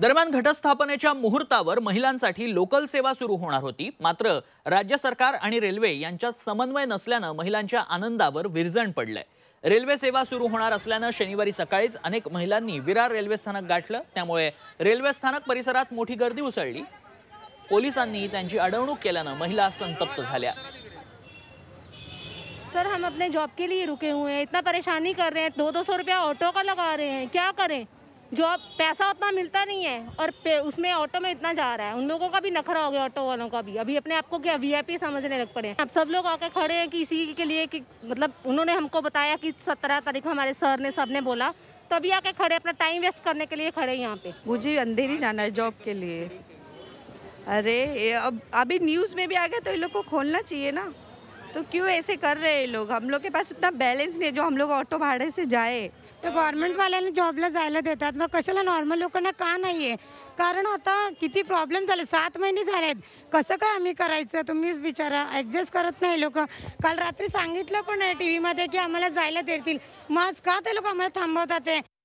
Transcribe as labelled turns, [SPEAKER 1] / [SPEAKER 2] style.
[SPEAKER 1] दरम्यान घटस्थापनेच्या मुहूर्तावर महिलांसाठी लोकल सेवा सुरू होणार होती मात्र राज्य सरकार आणि रेल्वे यांच्यात समन्वय नसल्यानं महिलांच्या आनंदावर विरजण पडलंय रेल्वे सेवा सुरू होणार असल्यानं शनिवारी सकाळीच अनेक महिलांनी विरार रेल्वे स्थानक गाठलं त्यामुळे रेल्वे स्थानक परिसरात मोठी गर्दी उसळली पोलिसांनी त्यांची अडवणूक केल्यानं महिला संतप्त झाल्या
[SPEAKER 2] सर हम अपने जॉब के लिए रुके हुए हैं इतना परेशानी कर रहे हैं दो दो सौ रुपया ऑटो का लगा रहे हैं क्या करें जो अब पैसा उतना मिलता नहीं है और उसमें ऑटो में इतना जा रहा है उन लोगों का भी नखरा हो गया ऑटो वालों का भी अभी अपने आप को क्या वीआईपी समझने लग पड़े हैं अब सब लोग आके खड़े हैं कि इसी के लिए कि मतलब उन्होंने हमको बताया कि सत्रह तारीख हमारे सर ने सब ने बोला तभी आके खड़े अपना टाइम वेस्ट करने के लिए खड़े यहाँ पे मुझे
[SPEAKER 3] अंधेरी जाना है जॉब के लिए अरे अब अभी न्यूज़ में भी आ गया तो इन लोग को खोलना चाहिए ना तो क्यों ऐसे कर रहे हैं लोग हम लोग के पास उतना बॅलन्स नाही जो हम लोग ऑटो भाडे से जाए तर गव्हर्नमेंटवाल्याने जॉबला जायला देता मग कशाला नॉर्मल लोकांना का नाही
[SPEAKER 4] आहे कारण आता किती प्रॉब्लेम झाले सात महिने झाले आहेत कसं काय आम्ही करायचं तुम्हीच विचारा ॲडजस्ट करत नाही लोक काल रात्री सांगितलं पण आहे टी व्हीमध्ये की आम्हाला जायला देतील मग का ते लोक आम्हाला थांबवतात आहे